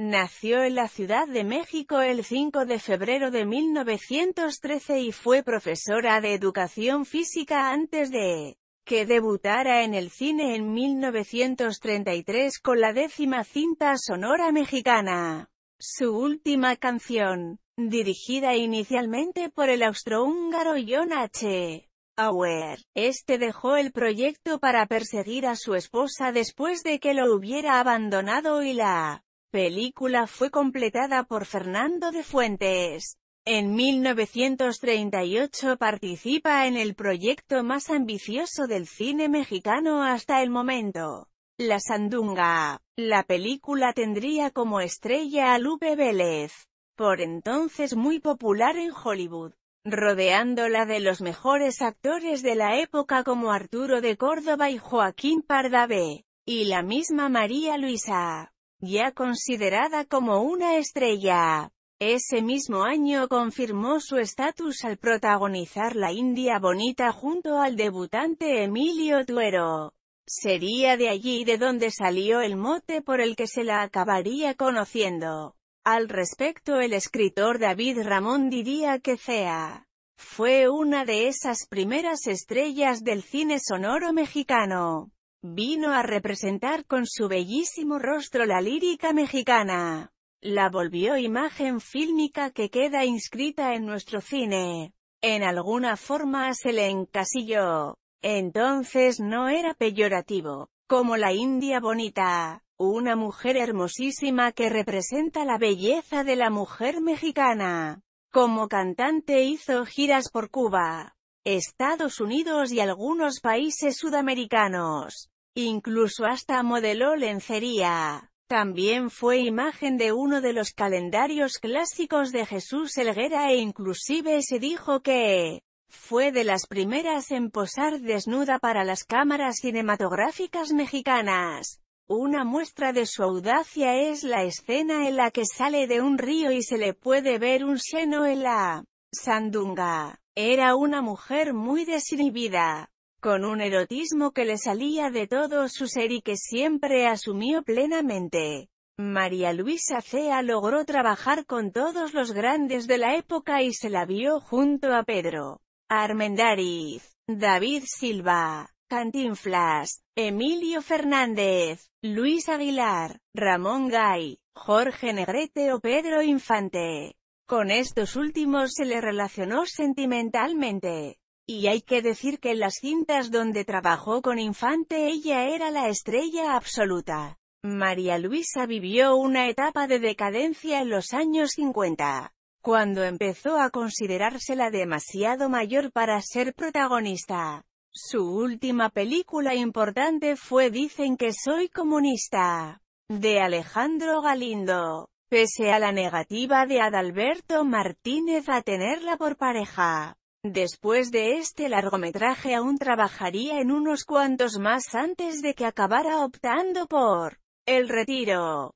Nació en la Ciudad de México el 5 de febrero de 1913 y fue profesora de educación física antes de que debutara en el cine en 1933 con la décima cinta sonora mexicana. Su última canción, dirigida inicialmente por el austrohúngaro John H. Auer, este dejó el proyecto para perseguir a su esposa después de que lo hubiera abandonado y la película fue completada por Fernando de Fuentes. En 1938 participa en el proyecto más ambicioso del cine mexicano hasta el momento, La Sandunga. La película tendría como estrella a Lupe Vélez, por entonces muy popular en Hollywood, rodeándola de los mejores actores de la época como Arturo de Córdoba y Joaquín Pardavé, y la misma María Luisa ya considerada como una estrella. Ese mismo año confirmó su estatus al protagonizar La India Bonita junto al debutante Emilio Tuero. Sería de allí de donde salió el mote por el que se la acabaría conociendo. Al respecto el escritor David Ramón diría que Cea fue una de esas primeras estrellas del cine sonoro mexicano. Vino a representar con su bellísimo rostro la lírica mexicana. La volvió imagen fílmica que queda inscrita en nuestro cine. En alguna forma se le encasilló. Entonces no era peyorativo, como la India bonita, una mujer hermosísima que representa la belleza de la mujer mexicana. Como cantante hizo giras por Cuba, Estados Unidos y algunos países sudamericanos. Incluso hasta modeló lencería. También fue imagen de uno de los calendarios clásicos de Jesús Helguera e inclusive se dijo que fue de las primeras en posar desnuda para las cámaras cinematográficas mexicanas. Una muestra de su audacia es la escena en la que sale de un río y se le puede ver un seno en la Sandunga. Era una mujer muy desinhibida, con un erotismo que le salía de todo su ser y que siempre asumió plenamente. María Luisa Cea logró trabajar con todos los grandes de la época y se la vio junto a Pedro Armendariz, David Silva, Cantinflas, Emilio Fernández, Luis Aguilar, Ramón Gay, Jorge Negrete o Pedro Infante. Con estos últimos se le relacionó sentimentalmente. Y hay que decir que en las cintas donde trabajó con Infante ella era la estrella absoluta. María Luisa vivió una etapa de decadencia en los años 50, cuando empezó a considerársela demasiado mayor para ser protagonista. Su última película importante fue Dicen que soy comunista, de Alejandro Galindo. Pese a la negativa de Adalberto Martínez a tenerla por pareja, después de este largometraje aún trabajaría en unos cuantos más antes de que acabara optando por el retiro.